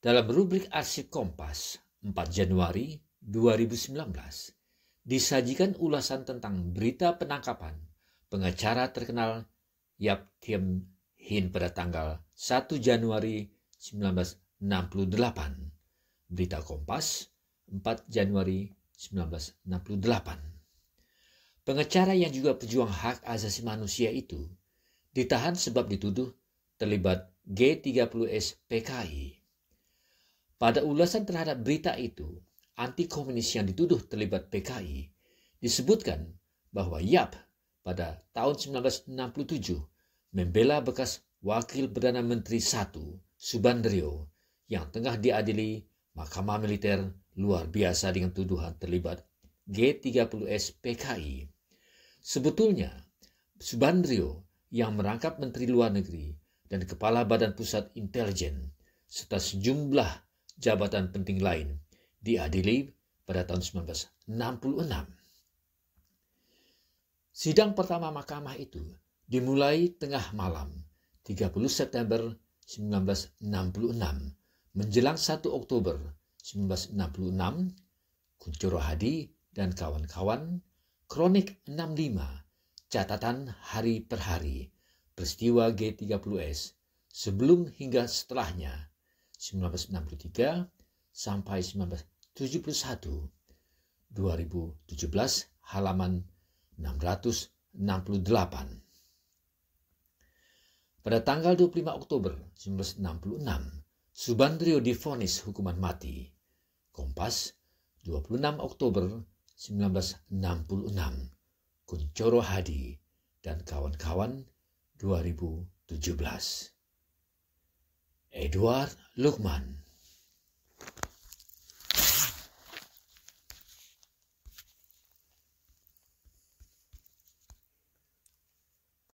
dalam rubrik Arsip Kompas 4 Januari 2019 disajikan ulasan tentang berita penangkapan pengacara terkenal Yap Kim Hin pada tanggal 1 Januari 1968. Berita Kompas 4 Januari 1968. Pengacara yang juga pejuang hak asasi manusia itu ditahan sebab dituduh terlibat G30S PKI pada ulasan terhadap berita itu, anti komunis yang dituduh terlibat PKI disebutkan bahwa Yap pada tahun 1967 membela bekas Wakil Perdana Menteri I Subandrio yang tengah diadili Mahkamah Militer luar biasa dengan tuduhan terlibat G30S PKI. Sebetulnya, Subandrio yang merangkap Menteri Luar Negeri dan Kepala Badan Pusat Intelijen serta sejumlah jabatan penting lain diadili pada tahun 1966. Sidang pertama mahkamah itu dimulai tengah malam 30 September 1966 menjelang 1 Oktober 1966 Kuncoro Hadi dan kawan-kawan Kronik 65 Catatan Hari per Hari Peristiwa G30S sebelum hingga setelahnya 1963 sampai 1971 2017 halaman 668. Pada tanggal 25 Oktober 1966, Subandrio difonis hukuman mati. Kompas, 26 Oktober 1966. Kuncoro Hadi dan kawan-kawan 2017. Edward Luqman